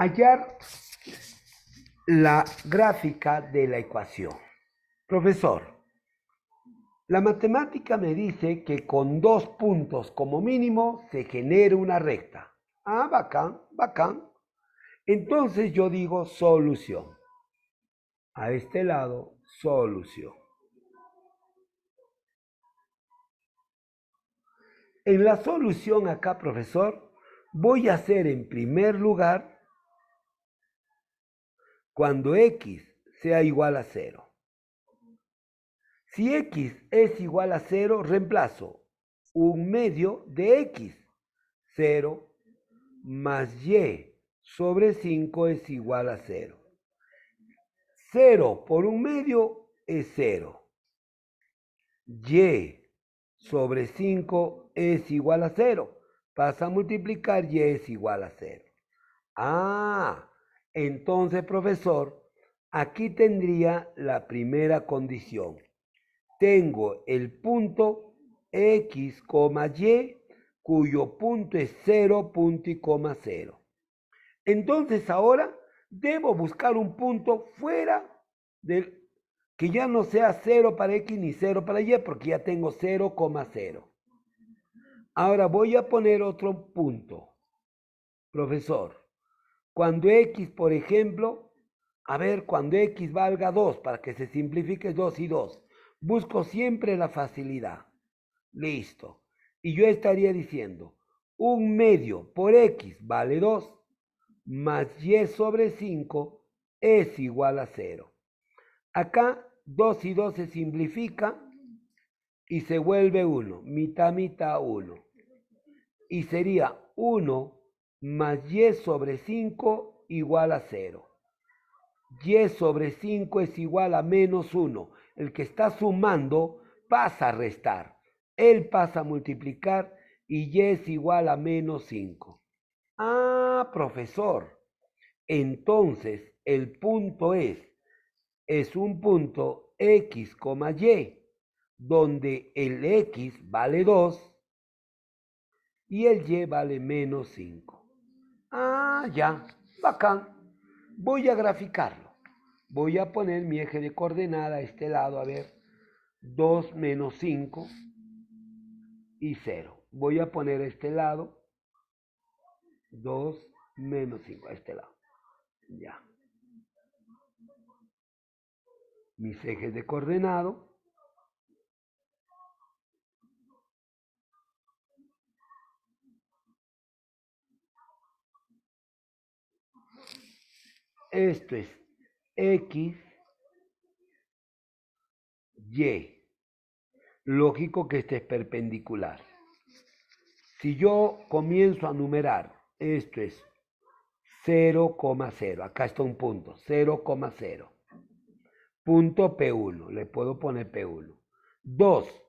hallar la gráfica de la ecuación. Profesor, la matemática me dice que con dos puntos como mínimo se genera una recta. Ah, bacán, bacán. Entonces yo digo solución. A este lado, solución. En la solución acá, profesor, voy a hacer en primer lugar cuando x sea igual a 0. Si x es igual a 0, reemplazo un medio de x. 0 más y sobre 5 es igual a 0. 0 por un medio es 0. Y sobre 5 es igual a 0. Pasa a multiplicar y es igual a 0. Ah, entonces, profesor, aquí tendría la primera condición. Tengo el punto X, Y, cuyo punto es 0, punto y coma 0. Entonces ahora debo buscar un punto fuera del que ya no sea 0 para X ni 0 para Y, porque ya tengo 0,0. Ahora voy a poner otro punto. Profesor, cuando x, por ejemplo, a ver, cuando x valga 2, para que se simplifique 2 y 2, busco siempre la facilidad. Listo. Y yo estaría diciendo, un medio por x vale 2, más y sobre 5 es igual a 0. Acá 2 y 2 se simplifica y se vuelve 1, mitad, mitad 1. Y sería 1 más y sobre 5 igual a 0. Y sobre 5 es igual a menos 1. El que está sumando pasa a restar. Él pasa a multiplicar y y es igual a menos 5. Ah, profesor. Entonces, el punto es, es un punto x, y, donde el x vale 2 y el y vale menos 5. Ah, ya, bacán. Voy a graficarlo. Voy a poner mi eje de coordenada a este lado, a ver, 2 menos 5 y 0. Voy a poner a este lado 2 menos 5, a este lado. Ya. Mis ejes de coordenado Esto es X, Y. Lógico que este es perpendicular. Si yo comienzo a numerar, esto es 0,0. Acá está un punto, 0,0. Punto P1, le puedo poner P1. 2,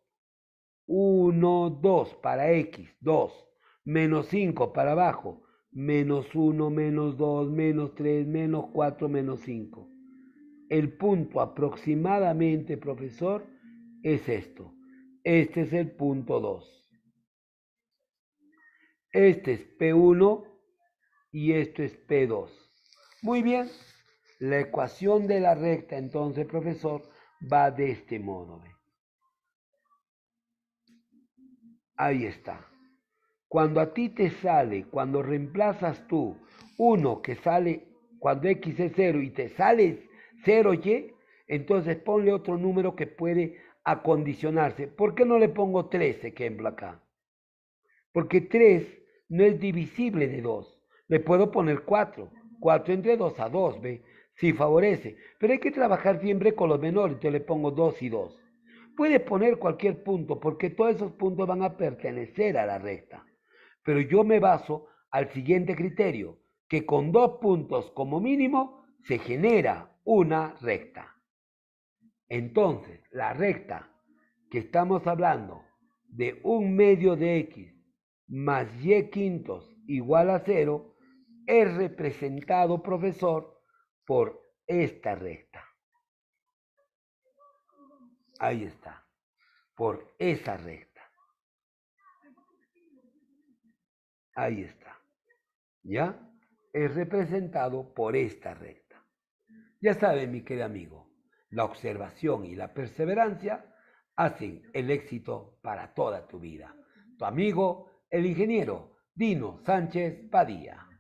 1, 2 para X, 2, menos 5 para abajo, menos 1, menos 2, menos 3, menos 4, menos 5. El punto aproximadamente, profesor, es esto. Este es el punto 2. Este es P1 y esto es P2. Muy bien. La ecuación de la recta, entonces, profesor, va de este modo. Ahí está. Cuando a ti te sale, cuando reemplazas tú uno que sale, cuando X es 0 y te sale 0Y, entonces ponle otro número que puede acondicionarse. ¿Por qué no le pongo 3 ejemplo acá? Porque 3 no es divisible de 2. Le puedo poner 4. 4 entre 2 a 2, ¿ve? Si favorece. Pero hay que trabajar siempre con los menores. Entonces le pongo 2 y 2. Puedes poner cualquier punto porque todos esos puntos van a pertenecer a la recta pero yo me baso al siguiente criterio, que con dos puntos como mínimo se genera una recta. Entonces, la recta que estamos hablando de un medio de x más y quintos igual a cero es representado, profesor, por esta recta. Ahí está, por esa recta. Ahí está. ¿Ya? Es representado por esta recta. Ya sabes mi querido amigo, la observación y la perseverancia hacen el éxito para toda tu vida. Tu amigo, el ingeniero Dino Sánchez Padilla.